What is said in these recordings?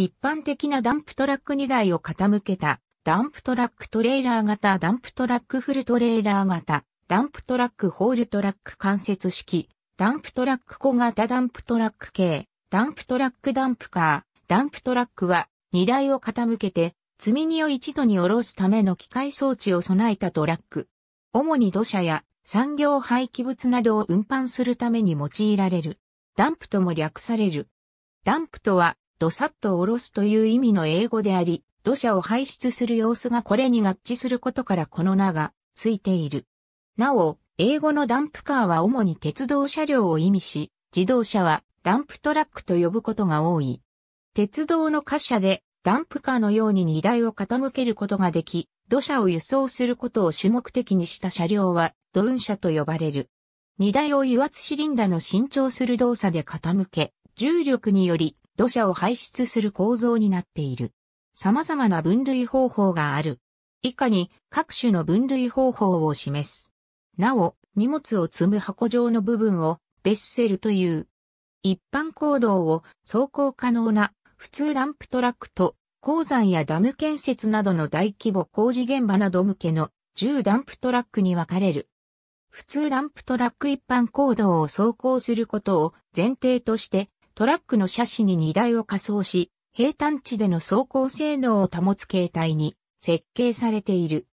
一般的なダンプトラック2台を傾けた、ダンプトラックトレーラー型、ダンプトラックフルトレーラー型、ダンプトラックホールトラック関節式、ダンプトラック小型ダンプトラック系、ダンプトラックダンプカー、ダンプトラックは、荷台を傾けて、積み荷を一度に下ろすための機械装置を備えたトラック。主に土砂や産業廃棄物などを運搬するために用いられる。ダンプとも略される。ダンプとは、どさっと下ろすという意味の英語であり、土砂を排出する様子がこれに合致することからこの名がついている。なお、英語のダンプカーは主に鉄道車両を意味し、自動車はダンプトラックと呼ぶことが多い。鉄道の貨車でダンプカーのように荷台を傾けることができ、土砂を輸送することを主目的にした車両はドン車と呼ばれる。荷台を油圧シリンダの伸長する動作で傾け、重力により土砂を排出する構造になっている。様々な分類方法がある。以下に各種の分類方法を示す。なお、荷物を積む箱状の部分をベッセルという。一般行動を走行可能な普通ダンプトラックと鉱山やダム建設などの大規模工事現場など向けの10ダンプトラックに分かれる。普通ダンプトラック一般行動を走行することを前提としてトラックの車種に荷台を仮装し、平坦地での走行性能を保つ形態に設計されている。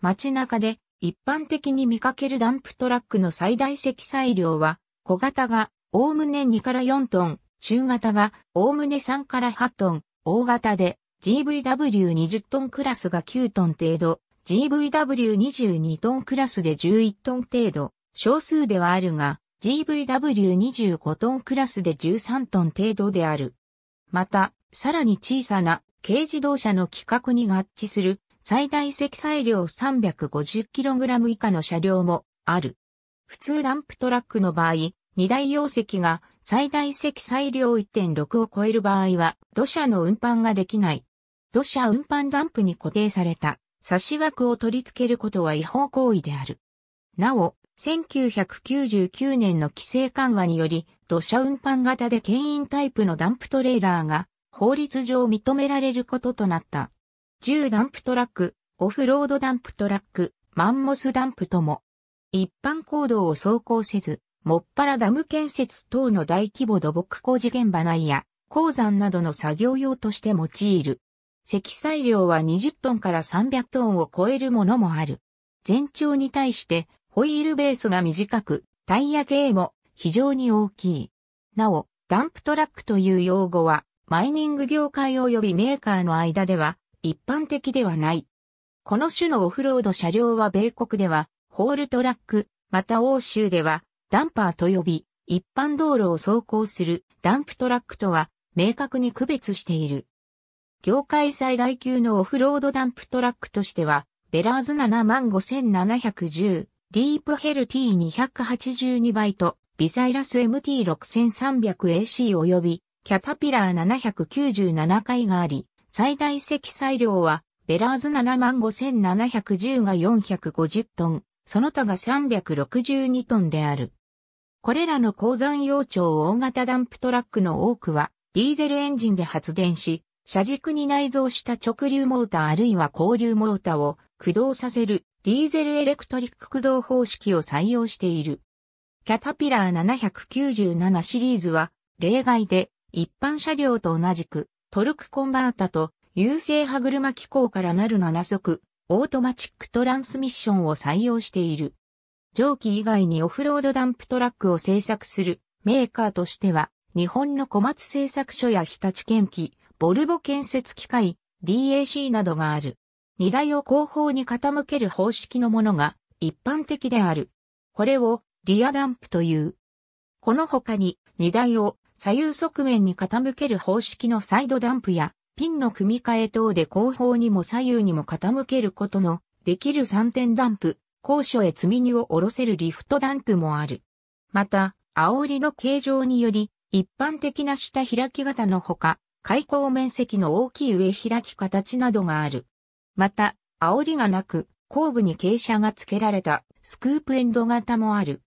街中で一般的に見かけるダンプトラックの最大積載量は、小型がおおむね2から4トン、中型がおおむね3から8トン、大型で GVW20 トンクラスが9トン程度、GVW22 トンクラスで11トン程度、少数ではあるが、GVW25 トンクラスで13トン程度である。また、さらに小さな軽自動車の規格に合致する最大積載量 350kg 以下の車両もある。普通ダンプトラックの場合、荷台容積が最大積載量1.6を超える場合は土砂の運搬ができない。土砂運搬ダンプに固定された差し枠を取り付けることは違法行為である。なお、1999年の規制緩和により、土砂運搬型で牽引タイプのダンプトレーラーが法律上認められることとなった。重ダンプトラック、オフロードダンプトラック、マンモスダンプとも、一般行動を走行せず、もっぱらダム建設等の大規模土木工事現場内や、鉱山などの作業用として用いる。積載量は20トンから300トンを超えるものもある。全長に対してホイールベースが短く、タイヤ径も非常に大きい。なお、ダンプトラックという用語は、マイニング業界及びメーカーの間では一般的ではない。この種のオフロード車両は米国では、ホールトラック、また欧州では、ダンパーと呼び、一般道路を走行するダンプトラックとは明確に区別している。業界最大級のオフロードダンプトラックとしては、ベラーズ75710ディープヘル T282 バイト、ビザイラス MT6300AC 及び、キャタピラー797回があり、最大積載量は、ベラーズ75710が450トン、その他が362トンである。これらの鉱山用長大型ダンプトラックの多くは、ディーゼルエンジンで発電し、車軸に内蔵した直流モーターあるいは交流モーターを駆動させるディーゼルエレクトリック駆動方式を採用している。キャタピラー797シリーズは例外で一般車両と同じくトルクコンバータと優勢歯車機構からなる7速オートマチックトランスミッションを採用している。蒸気以外にオフロードダンプトラックを製作するメーカーとしては日本の小松製作所や日立建機、ボルボ建設機械、DAC などがある。荷台を後方に傾ける方式のものが一般的である。これをリアダンプという。この他に荷台を左右側面に傾ける方式のサイドダンプやピンの組み替え等で後方にも左右にも傾けることのできる3点ダンプ、高所へ積み荷を下ろせるリフトダンプもある。また、煽りの形状により、一般的な下開き型のほか、開口面積の大きい上開き形などがある。また、煽りがなく、後部に傾斜が付けられたスクープエンド型もある。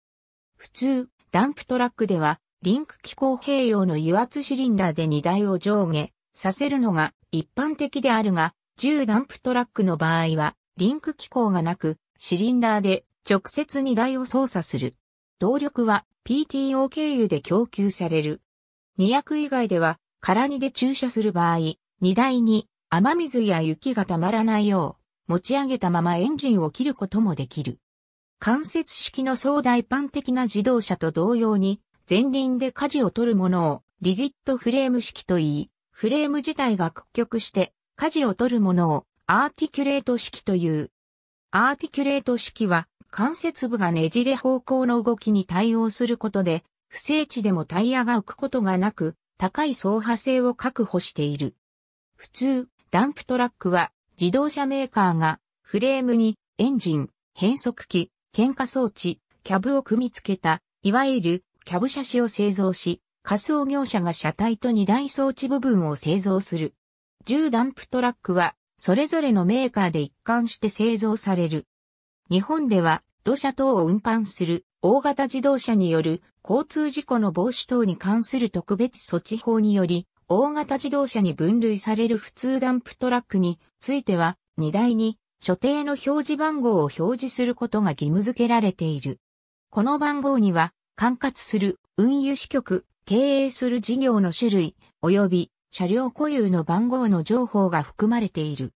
普通、ダンプトラックでは、リンク機構併用の油圧シリンダーで荷台を上下させるのが一般的であるが、重ダンプトラックの場合は、リンク機構がなく、シリンダーで直接荷台を操作する。動力は PTO 経由で供給される。200以外では、空荷で駐車する場合、荷台に雨水や雪がたまらないよう、持ち上げたままエンジンを切ることもできる。関節式の相対般的な自動車と同様に、前輪で舵を取るものを、リジットフレーム式と言い、フレーム自体が屈曲して、舵を取るものを、アーティキュレート式という。アーティキュレート式は、関節部がねじれ方向の動きに対応することで、不正地でもタイヤが浮くことがなく、高い走破性を確保している。普通、ダンプトラックは自動車メーカーがフレームにエンジン、変速機、喧嘩装置、キャブを組み付けた、いわゆるキャブ車種を製造し、仮想業者が車体と荷台装置部分を製造する。10ダンプトラックは、それぞれのメーカーで一貫して製造される。日本では、土砂等を運搬する大型自動車による交通事故の防止等に関する特別措置法により、大型自動車に分類される普通ダンプトラックについては、荷台に所定の表示番号を表示することが義務付けられている。この番号には、管轄する運輸支局、経営する事業の種類、及び車両固有の番号の情報が含まれている。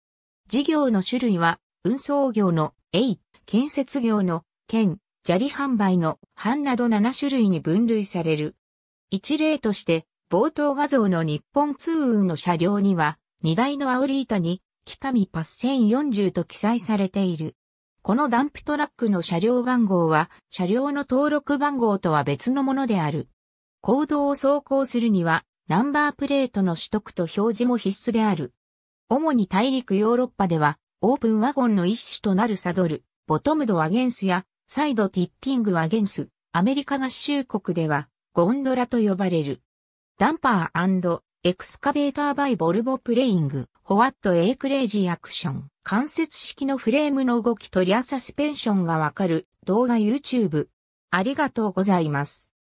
事業の種類は、運送業の A、建設業の県、砂利販売の班など7種類に分類される。一例として、冒頭画像の日本通運の車両には、荷台のアオリイタに、北見パス1040と記載されている。このダンプトラックの車両番号は、車両の登録番号とは別のものである。行動を走行するには、ナンバープレートの取得と表示も必須である。主に大陸ヨーロッパでは、オープンワゴンの一種となるサドル、ボトムドアゲンスや、サイドティッピングアゲンス、アメリカ合衆国では、ゴンドラと呼ばれる。ダンパーエクスカベーターバイボルボプレイング、ホワットエイクレイジーアクション、関節式のフレームの動きとリアサスペンションがわかる動画 YouTube。ありがとうございます。